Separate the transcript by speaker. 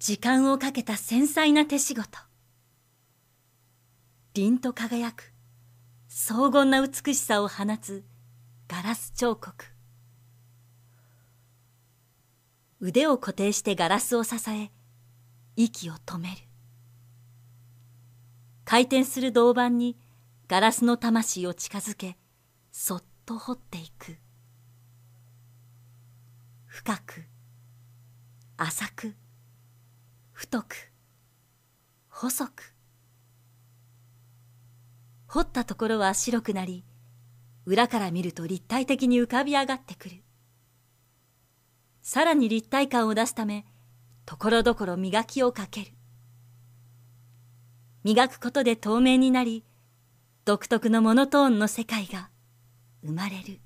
Speaker 1: 時間をかけた繊細な手仕事凛と輝く荘厳な美しさを放つガラス彫刻腕を固定してガラスを支え息を止める回転する銅板にガラスの魂を近づけそっと掘っていく
Speaker 2: 深く浅く太く細く
Speaker 1: 掘ったところは白くなり裏から見ると立体的に浮かび上がってくるさらに立体感を出すためところどころ磨きをかける磨くことで透
Speaker 3: 明になり独特のモノトーンの世界が
Speaker 4: 生まれる